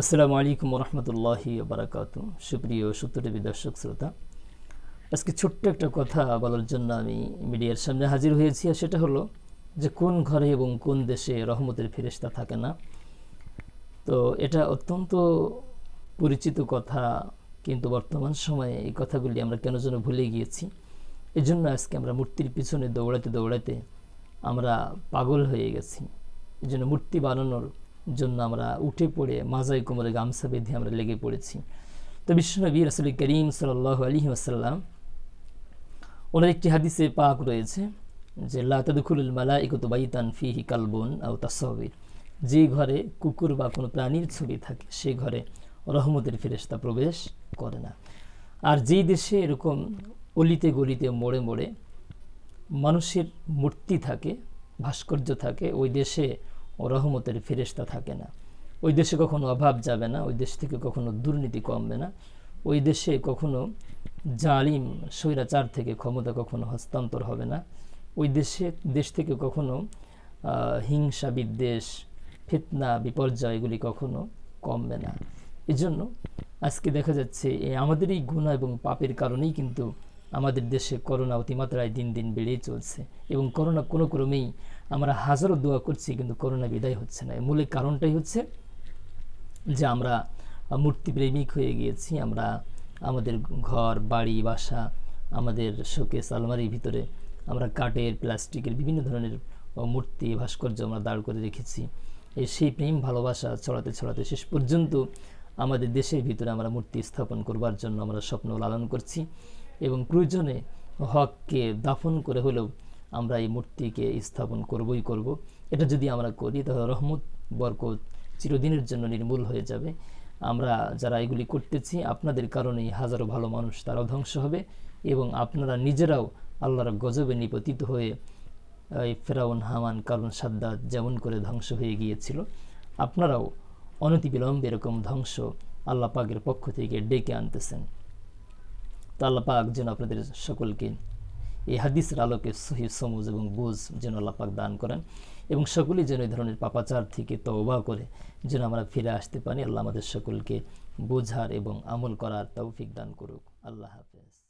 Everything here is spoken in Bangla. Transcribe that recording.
আসসালামু আলাইকুম রহমতুল্লাহি বারাকাতু সুপ্রিয় সত্যটিভি দর্শক শ্রোতা আজকে ছোট্ট একটা কথা বলার জন্য আমি মিডিয়ার সামনে হাজির হয়েছি আর সেটা হলো যে কোন ঘরে এবং কোন দেশে রহমতের ফেরেস্তা থাকে না তো এটা অত্যন্ত পরিচিত কথা কিন্তু বর্তমান সময়ে এই কথাগুলি আমরা কেন যেন ভুলে গিয়েছি এজন্য আজকে আমরা মূর্তির পিছনে দৌড়াতে দৌড়াতে আমরা পাগল হয়ে গেছি এজন্য মূর্তি বানানোর জন্য আমরা উঠে পড়ে মাজাই কোমরে গামছা বেঁধে আমরা লেগে পড়েছি তো বিশ্বনবী রাসুল করিম সাল আলী আসাল্লাম ওনার একটি হাদিসে পাক রয়েছে যে লাতাদুখুল মালা ইকত বাইতান হি কালবন আও তাসবির যে ঘরে কুকুর বা কোনো প্রাণীর ছবি থাকে সে ঘরে রহমতের ফেরেস্তা প্রবেশ করে না আর যেই দেশে এরকম অলিতে গলিতে মোড়ে মোড়ে মানুষের মূর্তি থাকে ভাস্কর্য থাকে ওই দেশে ও রহমতের ফেরেস্তা থাকে না ওই দেশে কখনো অভাব যাবে না ওই দেশ থেকে কখনো দুর্নীতি কমবে না ওই দেশে কখনো জালিম স্বৈরাচার থেকে ক্ষমতা কখনো হস্তান্তর হবে না ওই দেশে দেশ থেকে কখনো হিংসা বিদ্বেষ ফিতনা বিপর্যয় এগুলি কখনো কমবে না এজন্য আজকে দেখা যাচ্ছে এই আমাদেরই গুণা এবং পাপের কারণেই কিন্তু আমাদের দেশে করোনা অতিমাত্রায় দিন দিন বেড়েই চলছে এবং করোনা কোনো ক্রমেই আমরা হাজারো দোয়া করছি কিন্তু করোনা বিদায় হচ্ছে না মূলের কারণটাই হচ্ছে যে আমরা মূর্তিপ্রেমিক হয়ে গিয়েছি আমরা আমাদের ঘর বাড়ি বাসা আমাদের শোকেস আলমারির ভিতরে আমরা কাঠের প্লাস্টিকের বিভিন্ন ধরনের মূর্তি ভাস্কর্য আমরা দাঁড় করে রেখেছি এই সেই প্রেম ভালোবাসা ছড়াতে ছড়াতে শেষ পর্যন্ত আমাদের দেশের ভিতরে আমরা মূর্তি স্থাপন করবার জন্য আমরা স্বপ্ন লালন করছি এবং প্রয়োজনে হককে দাফন করে হলেও আমরা এই মূর্তিকে স্থাপন করবই করব। এটা যদি আমরা করি তাহলে রহমত বরকত চিরদিনের জন্য নির্মূল হয়ে যাবে আমরা যারা এগুলি করতেছি আপনাদের কারণেই হাজারো ভালো মানুষ তারাও ধ্বংস হবে এবং আপনারা নিজেরাও আল্লাহর গজবে নিপতিত হয়ে এই ফেরাউন হামান কারণ সাদ্দাত যেমন করে ধ্বংস হয়ে গিয়েছিল আপনারাও অনতিবিলম্বে এরকম ধ্বংস আল্লাহ পক্ষ থেকে ডেকে আনতেছেন তো আল্লাহ পাক যেন আপনাদের সকলকে এই হাদিসের আলোকে সহি সমুজ এবং বোঝ যেন আল্লাহ পাক দান করেন এবং সকলেই যেন এই ধরনের পাপাচার থেকে তওবা করে যেন আমরা ফিরে আসতে পারি আল্লাহ আমাদের সকলকে বোঝার এবং আমল করার তৌফিক দান করুক আল্লাহ হাফেজ